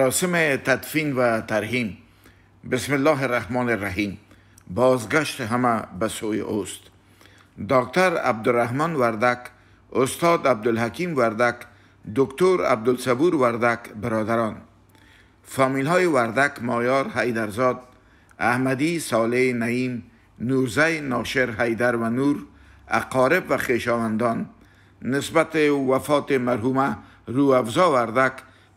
مراسم تدفین و ترهیم بسم الله الرحمن الرحیم بازگشت همه به سوی اوست دکتر عبدالرحمن وردک استاد عبدالحکیم وردک دکتر عبدالصبور وردک برادران فامیل های وردک مایار حیدرزاد احمدی ساله نعیم نوزه ناشر حیدر و نور اقارب و خیشاوندان نسبت وفات مرحومه روافزا وردک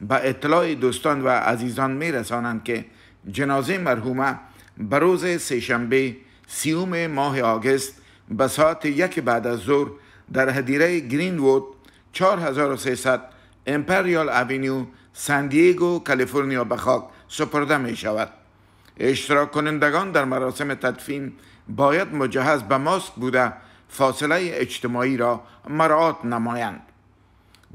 به اطلاع دوستان و عزیزان می رسانند که جنازه مرحومه به روز سهشنبه سیوم ماه آگست به ساعت یک بعد از ظهر در هدیره وود 4300 امپریال اوینیو سان دیگو کالیفرنیا به خاک سپرده می شود اشتراک کنندگان در مراسم تدفین باید مجهز به ماسک بوده فاصله اجتماعی را مراعات نمایند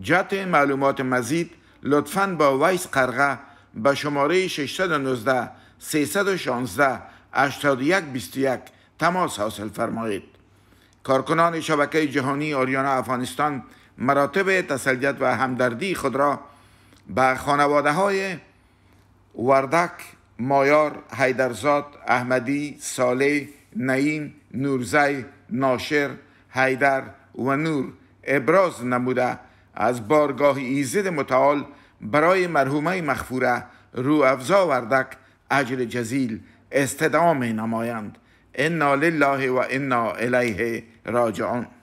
جهت معلومات مزید لطفا با ویس قرغه به شماره 619 316 8121 تماس حاصل فرمایید کارکنان شبکه جهانی آریانا افغانستان مراتب تسلیت و همدردی خود را به خانواده های وردک، مایار، حیدرزاد، احمدی، ساله، نعیم، نورزی، ناشر، حیدر و نور ابراز نموده از بارگاه ایزد متعال برای مرحومه مخفوره رو افزا وردک اجر جزیل استدام نمایند انا لله و انا الیه راجعون